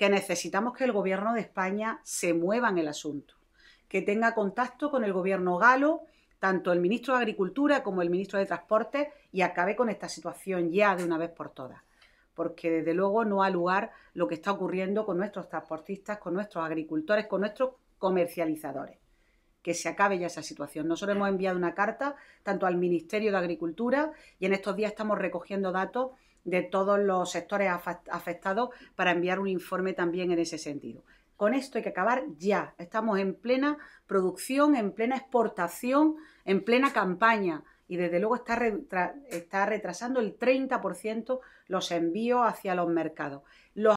que necesitamos que el gobierno de España se mueva en el asunto, que tenga contacto con el gobierno galo, tanto el ministro de Agricultura como el ministro de Transporte, y acabe con esta situación ya de una vez por todas. Porque desde luego no ha lugar lo que está ocurriendo con nuestros transportistas, con nuestros agricultores, con nuestros comercializadores que se acabe ya esa situación. Nosotros hemos enviado una carta tanto al Ministerio de Agricultura y en estos días estamos recogiendo datos de todos los sectores afectados para enviar un informe también en ese sentido. Con esto hay que acabar ya. Estamos en plena producción, en plena exportación, en plena campaña y desde luego está, está retrasando el 30% los envíos hacia los mercados.